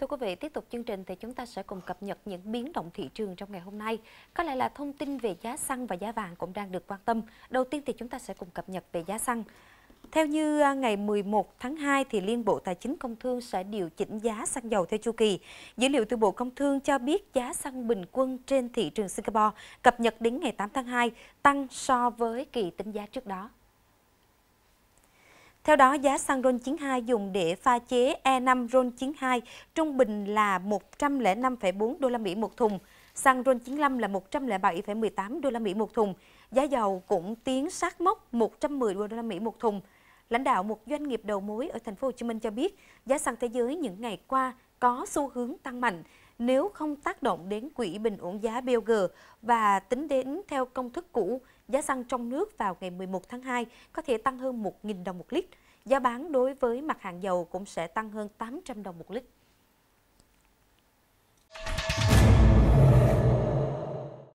Thưa quý vị, tiếp tục chương trình thì chúng ta sẽ cùng cập nhật những biến động thị trường trong ngày hôm nay. Có lẽ là thông tin về giá xăng và giá vàng cũng đang được quan tâm. Đầu tiên thì chúng ta sẽ cùng cập nhật về giá xăng. Theo như à, ngày 11 tháng 2 thì Liên Bộ Tài chính Công Thương sẽ điều chỉnh giá xăng dầu theo chu kỳ. Dữ liệu từ Bộ Công Thương cho biết giá xăng bình quân trên thị trường Singapore cập nhật đến ngày 8 tháng 2 tăng so với kỳ tính giá trước đó. Theo đó, giá xăng RON92 dùng để pha chế E5 RON92 trung bình là 105,4 đô la Mỹ một thùng, xăng RON95 là 107,18 đô la Mỹ một thùng. Giá dầu cũng tiến sát mốc 110 đô la Mỹ một thùng. Lãnh đạo một doanh nghiệp đầu mối ở thành phố Hồ Chí Minh cho biết, giá xăng thế giới những ngày qua có xu hướng tăng mạnh nếu không tác động đến quỹ bình ổn giá BOG và tính đến theo công thức cũ, giá xăng trong nước vào ngày 11 tháng 2 có thể tăng hơn 1.000 đồng một lít. Giá bán đối với mặt hàng dầu cũng sẽ tăng hơn 800 đồng một lít.